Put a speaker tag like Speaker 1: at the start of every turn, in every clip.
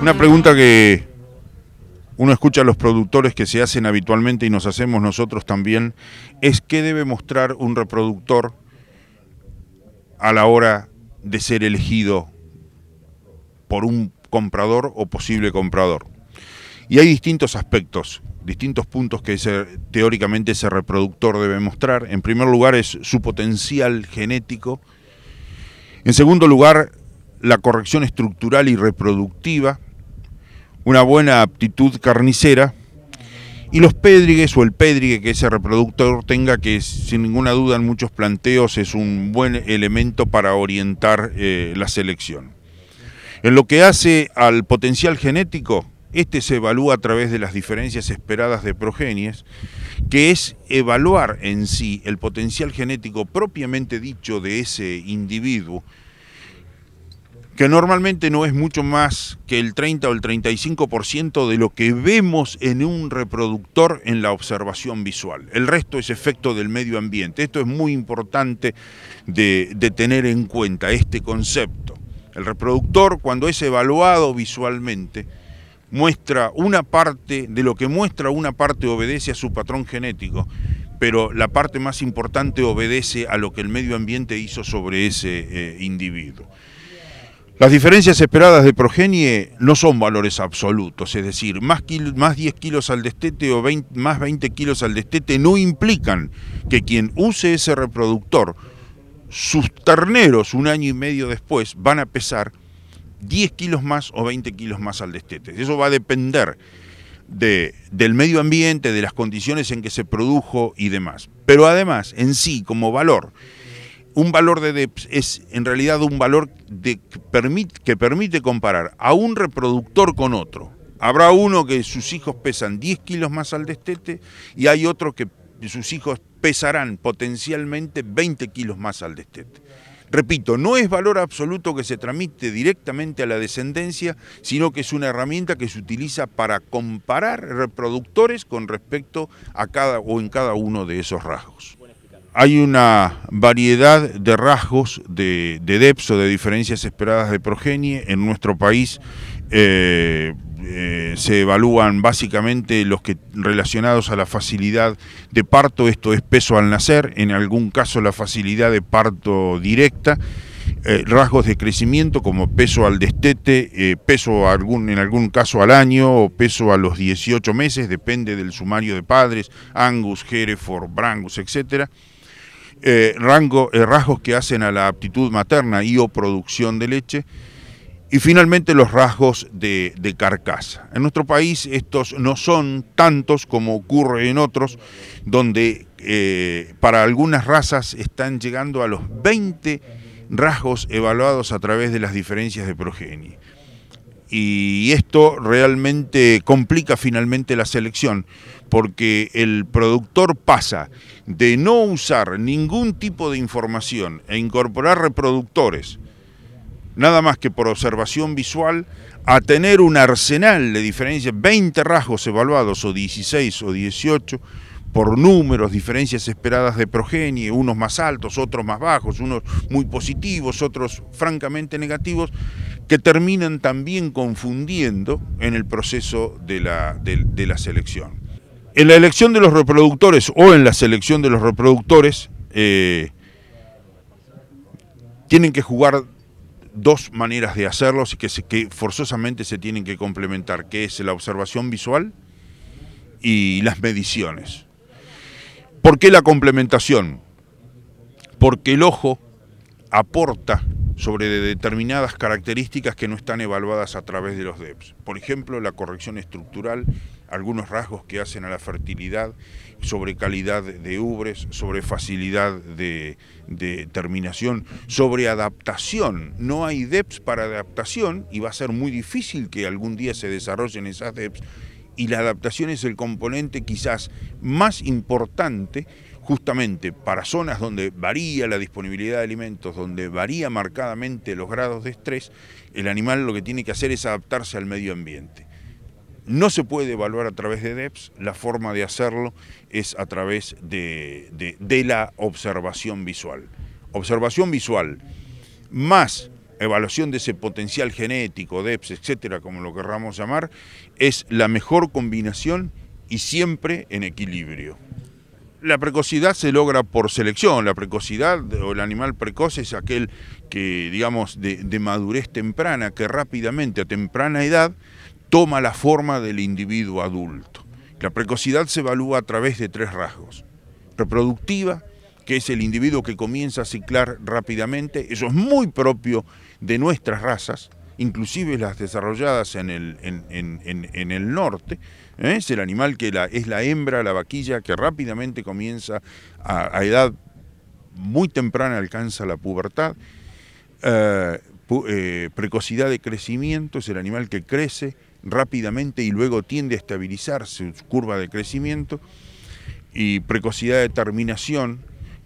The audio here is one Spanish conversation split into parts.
Speaker 1: Una pregunta que uno escucha a los productores que se hacen habitualmente y nos hacemos nosotros también, es qué debe mostrar un reproductor a la hora de ser elegido por un comprador o posible comprador. Y hay distintos aspectos, distintos puntos que teóricamente ese reproductor debe mostrar. En primer lugar es su potencial genético. En segundo lugar, la corrección estructural y reproductiva una buena aptitud carnicera y los pédrigues o el pédrigue que ese reproductor tenga, que sin ninguna duda en muchos planteos es un buen elemento para orientar eh, la selección. En lo que hace al potencial genético, este se evalúa a través de las diferencias esperadas de progenies, que es evaluar en sí el potencial genético propiamente dicho de ese individuo, que normalmente no es mucho más que el 30 o el 35% de lo que vemos en un reproductor en la observación visual. El resto es efecto del medio ambiente. Esto es muy importante de, tener en cuenta, este concepto. El reproductor, cuando es evaluado visualmente, muestra una parte, de lo que muestra una parte obedece a su patrón genético, pero la parte más importante obedece a lo que el medio ambiente hizo sobre ese eh, individuo. Las diferencias esperadas de progenie no son valores absolutos, es decir, más, 10 kilos al destete o más 20 kilos al destete no implican que quien use ese reproductor, sus terneros un año y medio después van a pesar 10 kilos más o 20 kilos más al destete. Eso va a depender del medio ambiente, de las condiciones en que se produjo y demás. Pero además, en sí, como valor, un valor de DEPS es en realidad un valor de, que, permite, que permite comparar a un reproductor con otro. Habrá uno que sus hijos pesan 10 kilos más al destete y hay otro que sus hijos pesarán potencialmente 20 kilos más al destete. Repito, no es valor absoluto que se tramite directamente a la descendencia, sino que es una herramienta que se utiliza para comparar reproductores con respecto a cada o en cada uno de esos rasgos hay una variedad de rasgos de, de DEPS o de diferencias esperadas de progenie. En nuestro país eh, eh, se evalúan básicamente los que relacionados a la facilidad de parto, esto es peso al nacer, en algún caso la facilidad de parto directa. Eh, rasgos de crecimiento como peso al destete, peso en algún caso al año o peso a los 18 meses, depende del sumario de padres, Angus, Hereford, Brangus, etcétera. Eh, rango, eh, rasgos que hacen a la aptitud materna y o producción de leche, y finalmente los rasgos de, carcasa. En nuestro país estos no son tantos como ocurre en otros, donde eh, para algunas razas están llegando a los 20 rasgos evaluados a través de las diferencias de progenie y esto realmente complica finalmente la selección, porque el productor pasa de no usar ningún tipo de información e incorporar reproductores, nada más que por observación visual, a tener un arsenal de diferencias, 20 rasgos evaluados o 16 o 18, por números, diferencias esperadas de progenie, unos más altos, otros más bajos, unos muy positivos, otros francamente negativos, que terminan también confundiendo en el proceso de la, selección. En la elección de los reproductores o en la selección de los reproductores eh, tienen que jugar dos maneras de hacerlos que, que forzosamente se tienen que complementar, que es la observación visual y las mediciones. ¿Por qué la complementación? Porque el ojo aporta sobre determinadas características que no están evaluadas a través de los DEPS. Por ejemplo, la corrección estructural, algunos rasgos que hacen a la fertilidad, sobre calidad de ubres, sobre facilidad de, de terminación, sobre adaptación. No hay DEPS para adaptación y va a ser muy difícil que algún día se desarrollen esas DEPS y la adaptación es el componente quizás más importante justamente para zonas donde varía la disponibilidad de alimentos, donde varía marcadamente los grados de estrés, el animal lo que tiene que hacer es adaptarse al medio ambiente. No se puede evaluar a través de DEPS, la forma de hacerlo es a través de, la observación visual. Observación visual más evaluación de ese potencial genético, DEPS, etcétera, como lo querramos llamar, es la mejor combinación y siempre en equilibrio la precocidad se logra por selección, la precocidad o el animal precoz es aquel que, digamos, de, de, madurez temprana, que rápidamente a temprana edad toma la forma del individuo adulto. La precocidad se evalúa a través de tres rasgos. Reproductiva, que es el individuo que comienza a ciclar rápidamente, eso es muy propio de nuestras razas, inclusive las desarrolladas en el, norte. ¿eh? Es el animal que es la hembra, la vaquilla, que rápidamente comienza a, edad muy temprana, alcanza la pubertad. Eh, eh, precocidad de crecimiento, es el animal que crece rápidamente y luego tiende a estabilizar su curva de crecimiento. Y precocidad de terminación,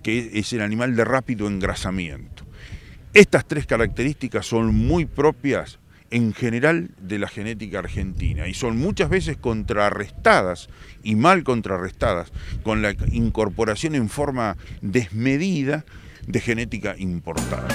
Speaker 1: que es el animal de rápido engrasamiento. Estas tres características son muy propias en general de la genética argentina y son muchas veces contrarrestadas y mal contrarrestadas con la incorporación en forma desmedida de genética importada.